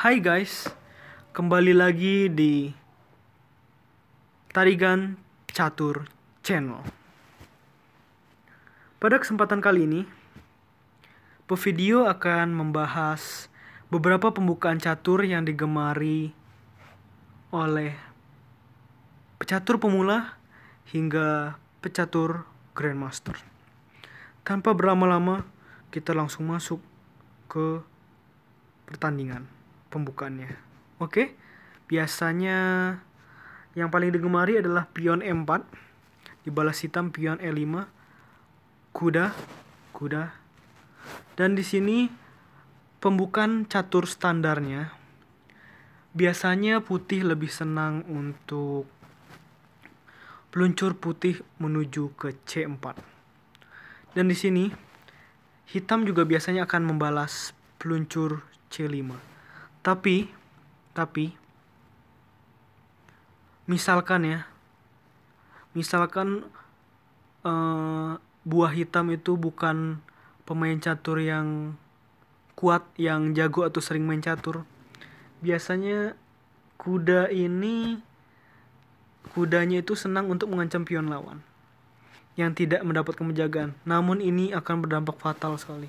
Hai guys, kembali lagi di Tarigan Catur Channel. Pada kesempatan kali ini, Pevideo akan membahas beberapa pembukaan catur yang digemari oleh pecatur pemula hingga pecatur grandmaster. Tanpa berlama-lama, kita langsung masuk ke pertandingan pembukaannya. Oke. Biasanya yang paling digemari adalah pion E4, dibalas hitam pion E5, kuda, kuda. Dan di sini pembukaan catur standarnya biasanya putih lebih senang untuk peluncur putih menuju ke C4. Dan di sini hitam juga biasanya akan membalas peluncur C5 tapi tapi misalkan ya misalkan uh, buah hitam itu bukan pemain catur yang kuat yang jago atau sering main catur biasanya kuda ini kudanya itu senang untuk mengancam pion lawan yang tidak mendapat penjagaan namun ini akan berdampak fatal sekali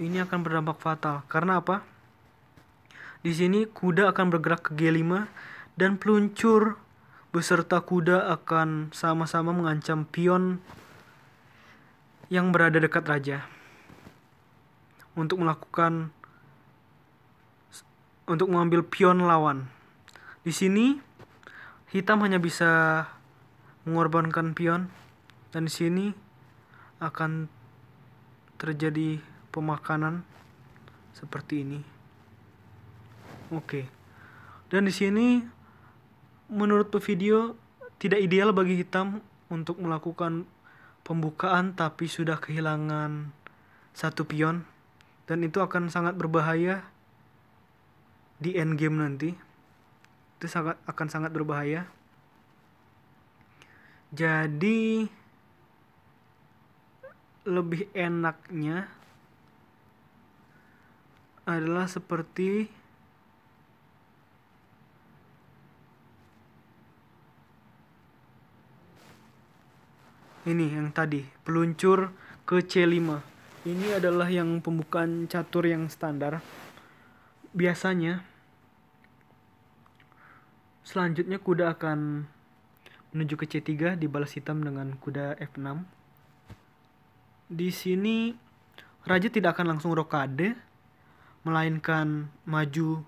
ini akan berdampak fatal karena apa di sini kuda akan bergerak ke G5 dan peluncur beserta kuda akan sama-sama mengancam pion yang berada dekat raja untuk melakukan untuk mengambil pion lawan. Di sini hitam hanya bisa mengorbankan pion dan di sini akan terjadi pemakanan seperti ini. Oke. Dan di sini menurut video tidak ideal bagi hitam untuk melakukan pembukaan tapi sudah kehilangan satu pion dan itu akan sangat berbahaya di end game nanti itu sangat akan sangat berbahaya jadi lebih enaknya adalah seperti ini yang tadi peluncur ke C5 ini adalah yang pembukaan catur yang standar biasanya selanjutnya kuda akan menuju ke C3 dibalas hitam dengan kuda F6 di sini raja tidak akan langsung rokade melainkan maju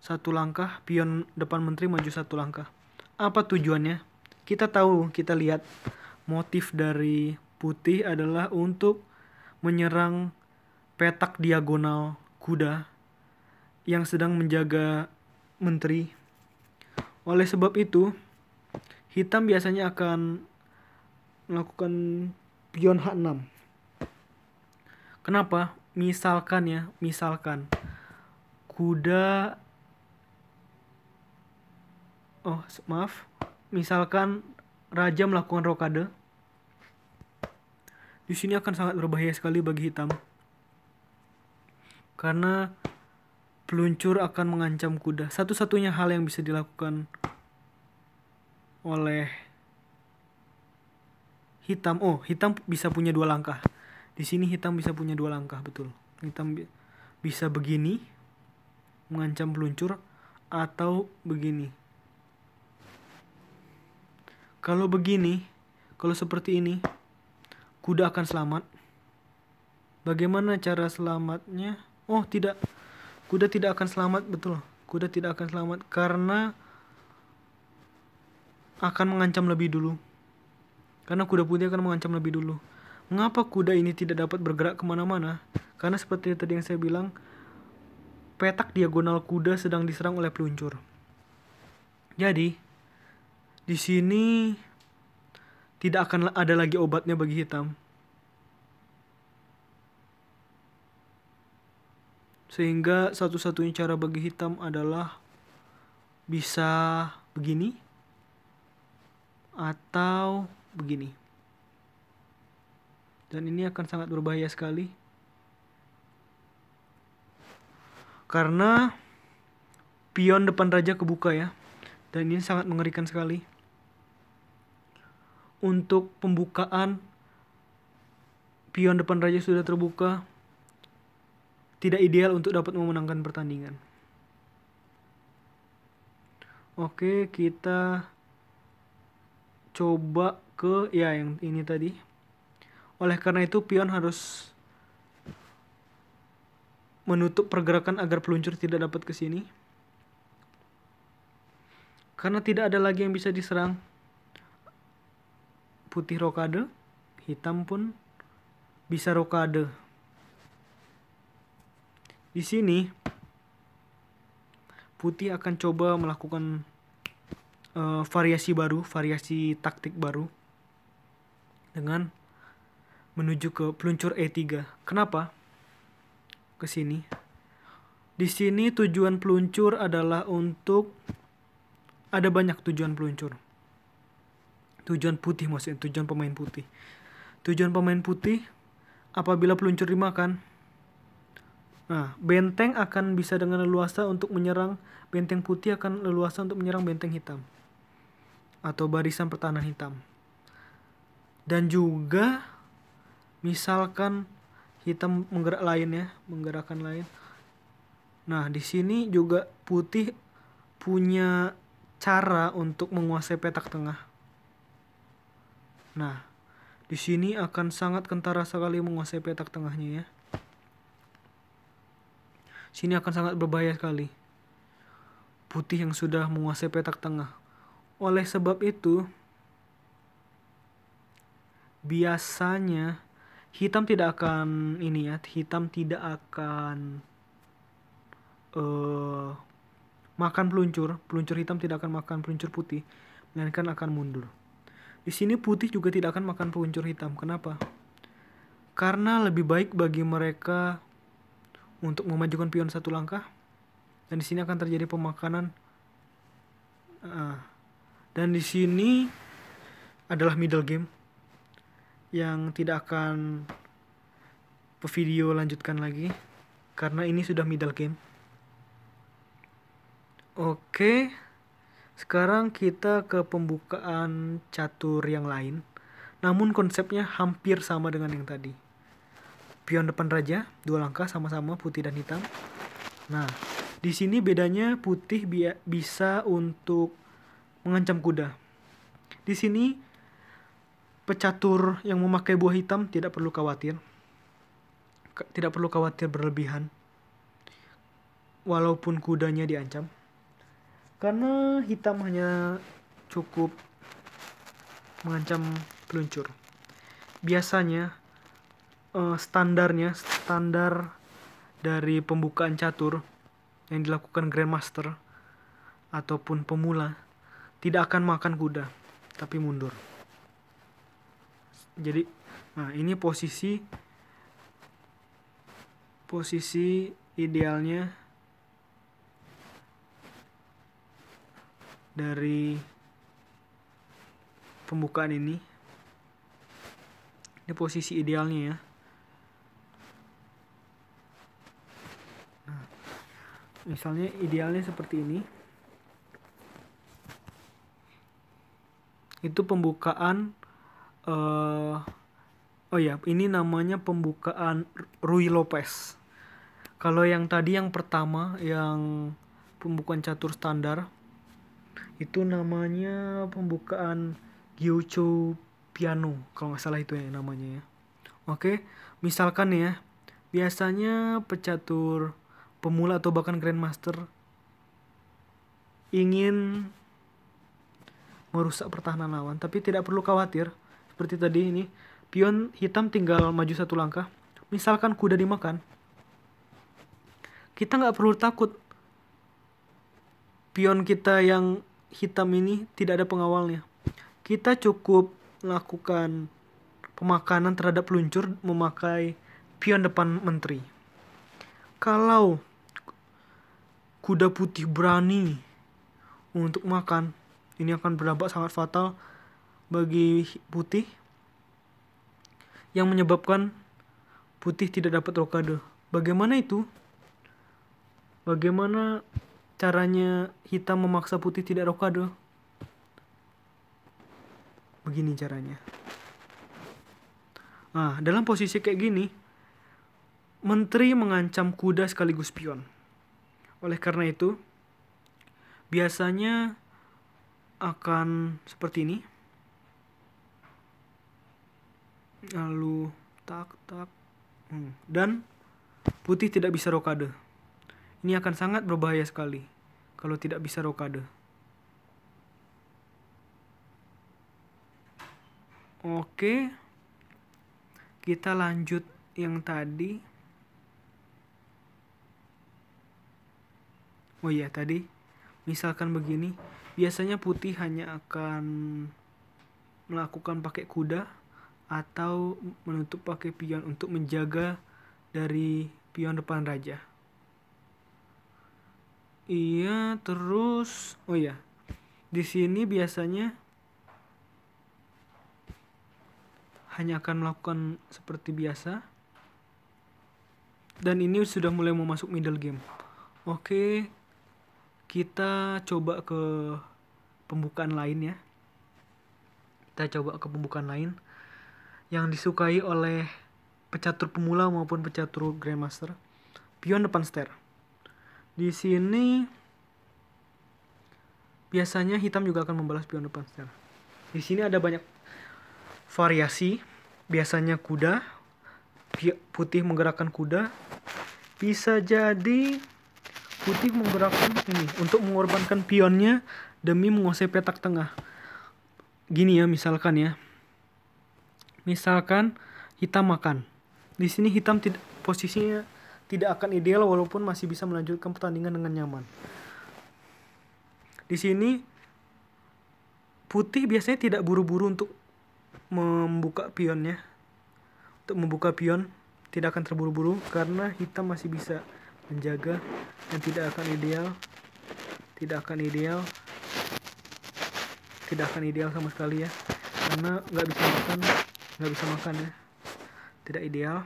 satu langkah pion depan menteri maju satu langkah apa tujuannya kita tahu kita lihat motif dari putih adalah untuk menyerang petak diagonal kuda yang sedang menjaga menteri. Oleh sebab itu, hitam biasanya akan melakukan pion H6. Kenapa? Misalkan ya, misalkan kuda Oh, maaf. Misalkan raja melakukan rokade, di sini akan sangat berbahaya sekali bagi hitam. Karena peluncur akan mengancam kuda. Satu-satunya hal yang bisa dilakukan oleh hitam. Oh, hitam bisa punya dua langkah. Di sini hitam bisa punya dua langkah, betul. Hitam bi bisa begini mengancam peluncur atau begini kalau begini, kalau seperti ini, kuda akan selamat. Bagaimana cara selamatnya? Oh, tidak. Kuda tidak akan selamat, betul. Kuda tidak akan selamat karena akan mengancam lebih dulu. Karena kuda putih akan mengancam lebih dulu. Mengapa kuda ini tidak dapat bergerak kemana-mana? Karena seperti tadi yang saya bilang, petak diagonal kuda sedang diserang oleh peluncur. Jadi, di sini tidak akan ada lagi obatnya bagi hitam. Sehingga satu-satunya cara bagi hitam adalah bisa begini atau begini. Dan ini akan sangat berbahaya sekali. Karena pion depan raja kebuka ya. Dan ini sangat mengerikan sekali untuk pembukaan pion depan raja sudah terbuka tidak ideal untuk dapat memenangkan pertandingan. Oke, kita coba ke ya yang ini tadi. Oleh karena itu pion harus menutup pergerakan agar peluncur tidak dapat ke sini. Karena tidak ada lagi yang bisa diserang, putih rokade, hitam pun bisa rokade. Di sini putih akan coba melakukan uh, variasi baru, variasi taktik baru dengan menuju ke peluncur E3. Kenapa? Ke sini. Di sini tujuan peluncur adalah untuk ada banyak tujuan peluncur tujuan putih maksudnya tujuan pemain putih tujuan pemain putih apabila peluncur dimakan nah benteng akan bisa dengan leluasa untuk menyerang benteng putih akan leluasa untuk menyerang benteng hitam atau barisan pertahanan hitam dan juga misalkan hitam menggerak lain ya menggerakkan lain nah di sini juga putih punya cara untuk menguasai petak tengah Nah, di sini akan sangat kentara sekali menguasai petak tengahnya ya. Sini akan sangat berbahaya sekali. Putih yang sudah menguasai petak tengah. Oleh sebab itu, biasanya hitam tidak akan ini ya, hitam tidak akan uh, makan peluncur, peluncur hitam tidak akan makan peluncur putih, melainkan akan mundur. Di sini putih juga tidak akan makan peluncur hitam. Kenapa? Karena lebih baik bagi mereka untuk memajukan pion satu langkah. Dan di sini akan terjadi pemakanan. Ah, dan di sini adalah middle game yang tidak akan video lanjutkan lagi karena ini sudah middle game. Oke. Okay. Sekarang kita ke pembukaan catur yang lain, namun konsepnya hampir sama dengan yang tadi. Pion depan raja, dua langkah sama-sama putih dan hitam. Nah, di sini bedanya putih bi bisa untuk mengancam kuda. Di sini pecatur yang memakai buah hitam tidak perlu khawatir. Tidak perlu khawatir berlebihan. Walaupun kudanya diancam karena hitam hanya cukup mengancam peluncur. Biasanya uh, standarnya standar dari pembukaan catur yang dilakukan grandmaster ataupun pemula tidak akan makan kuda tapi mundur. Jadi nah ini posisi posisi idealnya dari pembukaan ini ini posisi idealnya ya nah, misalnya idealnya seperti ini itu pembukaan uh, oh ya ini namanya pembukaan Rui Lopez kalau yang tadi yang pertama yang pembukaan catur standar itu namanya pembukaan Gyocho Piano kalau nggak salah itu ya namanya ya oke misalkan ya biasanya pecatur pemula atau bahkan grandmaster ingin merusak pertahanan lawan tapi tidak perlu khawatir seperti tadi ini pion hitam tinggal maju satu langkah misalkan kuda dimakan kita nggak perlu takut pion kita yang hitam ini tidak ada pengawalnya. Kita cukup melakukan pemakanan terhadap peluncur memakai pion depan menteri. Kalau kuda putih berani untuk makan, ini akan berdampak sangat fatal bagi putih yang menyebabkan putih tidak dapat rokade. Bagaimana itu? Bagaimana caranya hitam memaksa putih tidak rokado begini caranya nah dalam posisi kayak gini menteri mengancam kuda sekaligus pion oleh karena itu biasanya akan seperti ini lalu tak tak hmm. dan putih tidak bisa rokade ini akan sangat berbahaya sekali kalau tidak bisa rokade. Oke, kita lanjut yang tadi. Oh iya, tadi misalkan begini, biasanya putih hanya akan melakukan pakai kuda atau menutup pakai pion untuk menjaga dari pion depan raja. Iya, terus oh iya. Di sini biasanya hanya akan melakukan seperti biasa. Dan ini sudah mulai mau masuk middle game. Oke, kita coba ke pembukaan lain ya. Kita coba ke pembukaan lain yang disukai oleh pecatur pemula maupun pecatur grandmaster. Pion depan stair. Di sini biasanya hitam juga akan membalas pion depan secara. Di sini ada banyak variasi. Biasanya kuda, putih menggerakkan kuda. Bisa jadi putih menggerakkan ini untuk mengorbankan pionnya demi menguasai petak tengah. Gini ya misalkan ya. Misalkan hitam makan. Di sini hitam tidak posisinya tidak akan ideal walaupun masih bisa melanjutkan pertandingan dengan nyaman. Di sini putih biasanya tidak buru-buru untuk membuka pionnya. Untuk membuka pion tidak akan terburu-buru karena hitam masih bisa menjaga dan tidak akan ideal. Tidak akan ideal. Tidak akan ideal sama sekali ya. Karena nggak bisa makan, nggak bisa makan ya. Tidak ideal.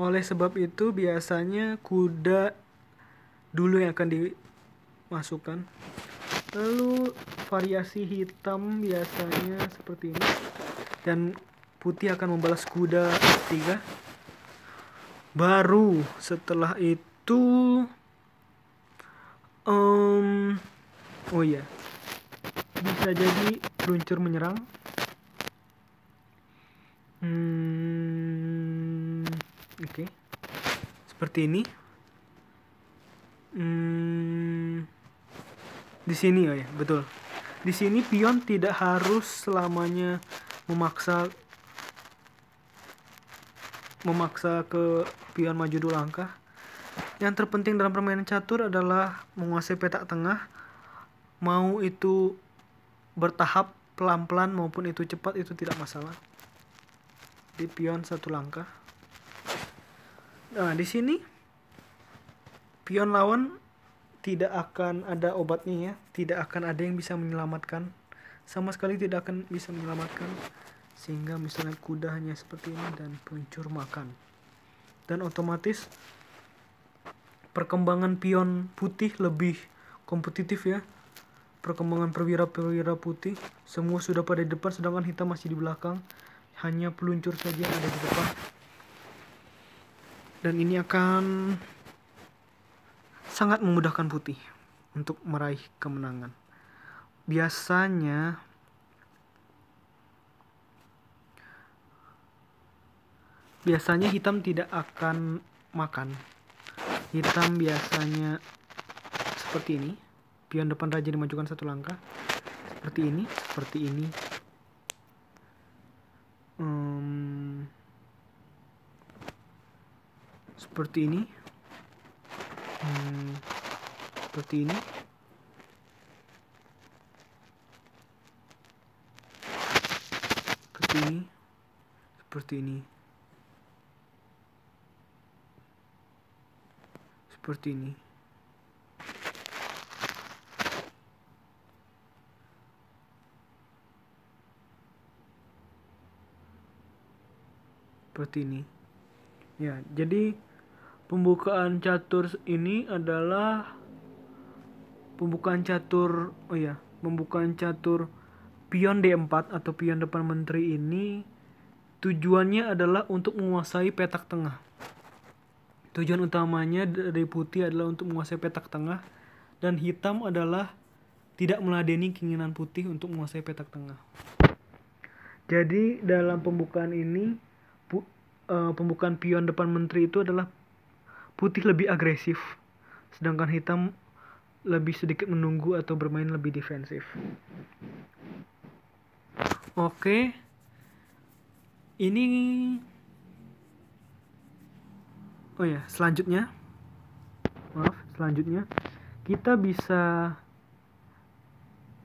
Oleh sebab itu biasanya kuda dulu yang akan dimasukkan. Lalu variasi hitam biasanya seperti ini dan putih akan membalas kuda tiga. Baru setelah itu um, oh iya bisa jadi luncur menyerang. Hmm, oke okay. seperti ini hmm, di sini oh ya betul di sini pion tidak harus selamanya memaksa memaksa ke pion maju dua langkah yang terpenting dalam permainan catur adalah menguasai petak tengah mau itu bertahap pelan-pelan maupun itu cepat itu tidak masalah di pion satu langkah Nah, di sini pion lawan tidak akan ada obatnya ya, tidak akan ada yang bisa menyelamatkan. Sama sekali tidak akan bisa menyelamatkan sehingga misalnya kuda hanya seperti ini dan peluncur makan. Dan otomatis perkembangan pion putih lebih kompetitif ya. Perkembangan perwira-perwira putih semua sudah pada depan sedangkan hitam masih di belakang. Hanya peluncur saja yang ada di depan dan ini akan sangat memudahkan putih untuk meraih kemenangan. Biasanya biasanya hitam tidak akan makan. Hitam biasanya seperti ini. Pion depan raja dimajukan satu langkah. Seperti ini, seperti ini, seperti ini hmm, seperti ini seperti ini seperti ini seperti ini seperti ini ya jadi pembukaan catur ini adalah pembukaan catur oh ya pembukaan catur pion D4 atau pion depan menteri ini tujuannya adalah untuk menguasai petak tengah tujuan utamanya dari putih adalah untuk menguasai petak tengah dan hitam adalah tidak meladeni keinginan putih untuk menguasai petak tengah jadi dalam pembukaan ini eh, pembukaan pion depan menteri itu adalah Putih lebih agresif, sedangkan hitam lebih sedikit menunggu atau bermain lebih defensif. Oke. Ini Oh ya, selanjutnya maaf, selanjutnya kita bisa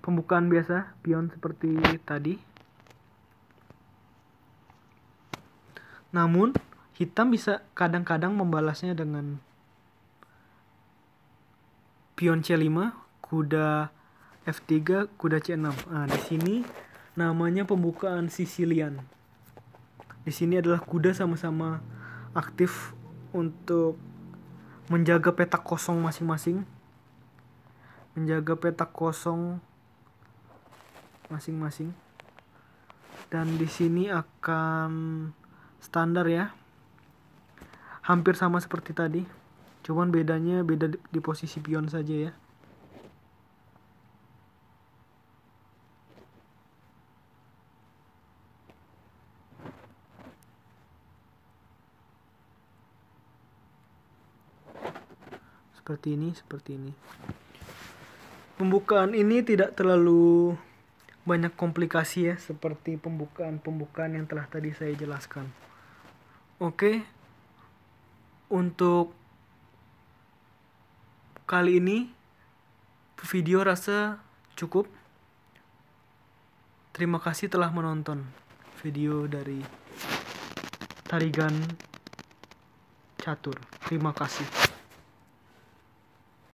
pembukaan biasa pion seperti tadi. Namun hitam bisa kadang-kadang membalasnya dengan pion C5, kuda F3, kuda C6. Nah, di sini namanya pembukaan Sicilian. Di sini adalah kuda sama-sama aktif untuk menjaga petak kosong masing-masing. Menjaga petak kosong masing-masing. Dan di sini akan standar ya hampir sama seperti tadi cuman bedanya beda di, di posisi pion saja ya seperti ini seperti ini pembukaan ini tidak terlalu banyak komplikasi ya seperti pembukaan-pembukaan yang telah tadi saya jelaskan oke untuk kali ini video rasa cukup. Terima kasih telah menonton video dari Tarigan Catur. Terima kasih.